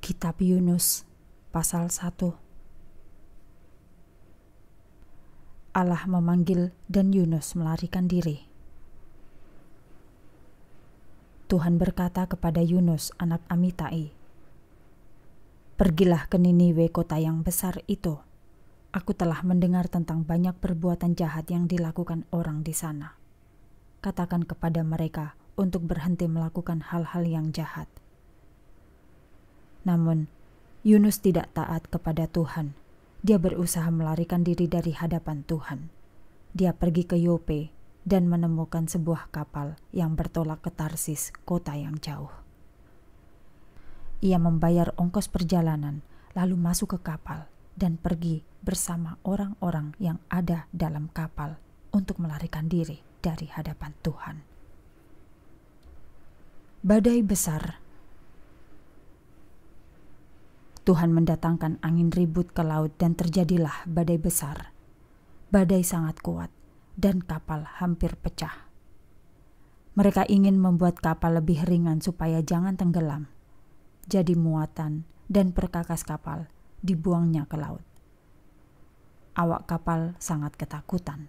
Kitab Yunus pasal 1 Allah memanggil dan Yunus melarikan diri. Tuhan berkata kepada Yunus anak Amitai, Pergilah ke Niniwe kota yang besar itu. Aku telah mendengar tentang banyak perbuatan jahat yang dilakukan orang di sana. Katakan kepada mereka untuk berhenti melakukan hal-hal yang jahat namun, Yunus tidak taat kepada Tuhan. Dia berusaha melarikan diri dari hadapan Tuhan. Dia pergi ke Yope dan menemukan sebuah kapal yang bertolak ke Tarsis, kota yang jauh. Ia membayar ongkos perjalanan, lalu masuk ke kapal dan pergi bersama orang-orang yang ada dalam kapal untuk melarikan diri dari hadapan Tuhan. Badai besar Tuhan mendatangkan angin ribut ke laut dan terjadilah badai besar. Badai sangat kuat dan kapal hampir pecah. Mereka ingin membuat kapal lebih ringan supaya jangan tenggelam. Jadi muatan dan perkakas kapal dibuangnya ke laut. Awak kapal sangat ketakutan.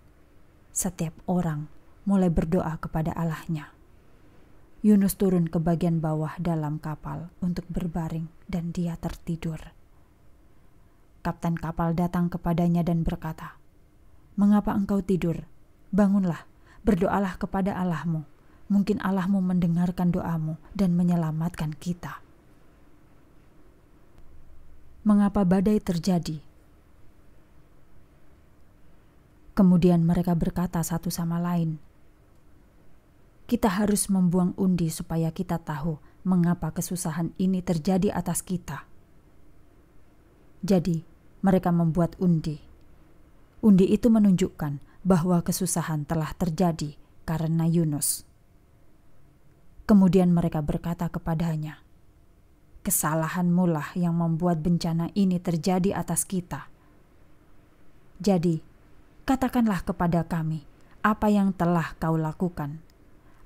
Setiap orang mulai berdoa kepada Allahnya. Yunus turun ke bagian bawah dalam kapal untuk berbaring dan dia tertidur. Kapten kapal datang kepadanya dan berkata, "Mengapa engkau tidur? Bangunlah, berdoalah kepada Allahmu. Mungkin Allahmu mendengarkan doamu dan menyelamatkan kita." Mengapa badai terjadi? Kemudian mereka berkata satu sama lain, kita harus membuang undi supaya kita tahu mengapa kesusahan ini terjadi atas kita. Jadi, mereka membuat undi. Undi itu menunjukkan bahwa kesusahan telah terjadi karena Yunus. Kemudian mereka berkata kepadanya, "Kesalahanmulah yang membuat bencana ini terjadi atas kita." Jadi, katakanlah kepada kami apa yang telah kau lakukan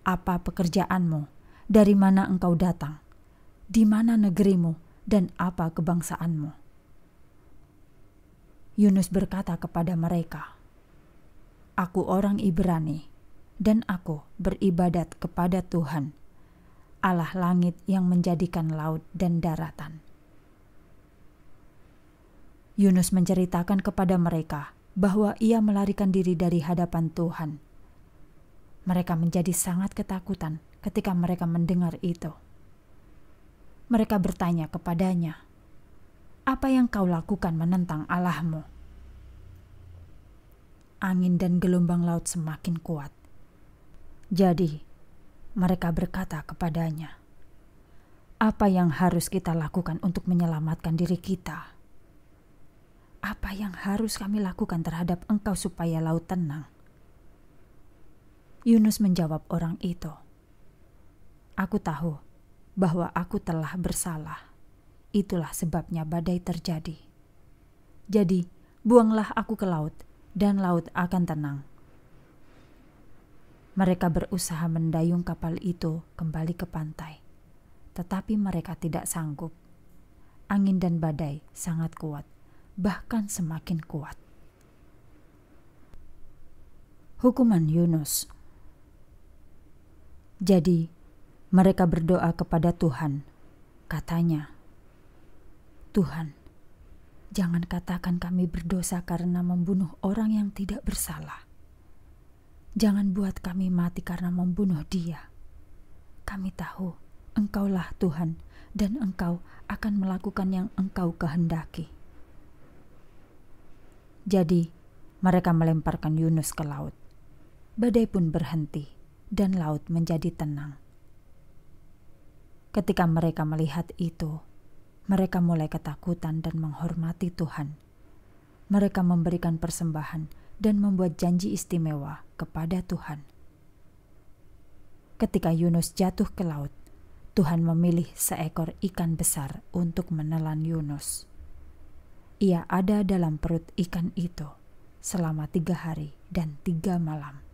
apa pekerjaanmu, dari mana engkau datang, di mana negerimu, dan apa kebangsaanmu. Yunus berkata kepada mereka, "Aku orang Ibrani, dan aku beribadat kepada Tuhan, Allah langit yang menjadikan laut dan daratan." Yunus menceritakan kepada mereka bahwa ia melarikan diri dari hadapan Tuhan mereka menjadi sangat ketakutan ketika mereka mendengar itu. Mereka bertanya kepadanya, "Apa yang kau lakukan menentang Allahmu?" Angin dan gelombang laut semakin kuat. Jadi, mereka berkata kepadanya, "Apa yang harus kita lakukan untuk menyelamatkan diri kita? Apa yang harus kami lakukan terhadap engkau supaya laut tenang?" Yunus menjawab orang itu, "Aku tahu bahwa aku telah bersalah. Itulah sebabnya badai terjadi. Jadi, buanglah aku ke laut, dan laut akan tenang." Mereka berusaha mendayung kapal itu kembali ke pantai, tetapi mereka tidak sanggup. Angin dan badai sangat kuat, bahkan semakin kuat. Hukuman Yunus jadi, mereka berdoa kepada Tuhan. Katanya, "Tuhan, jangan katakan kami berdosa karena membunuh orang yang tidak bersalah. Jangan buat kami mati karena membunuh dia. Kami tahu Engkaulah Tuhan, dan Engkau akan melakukan yang Engkau kehendaki." Jadi, mereka melemparkan Yunus ke laut. Badai pun berhenti dan laut menjadi tenang. Ketika mereka melihat itu, mereka mulai ketakutan dan menghormati Tuhan. Mereka memberikan persembahan dan membuat janji istimewa kepada Tuhan. Ketika Yunus jatuh ke laut, Tuhan memilih seekor ikan besar untuk menelan Yunus. Ia ada dalam perut ikan itu selama tiga hari dan tiga malam.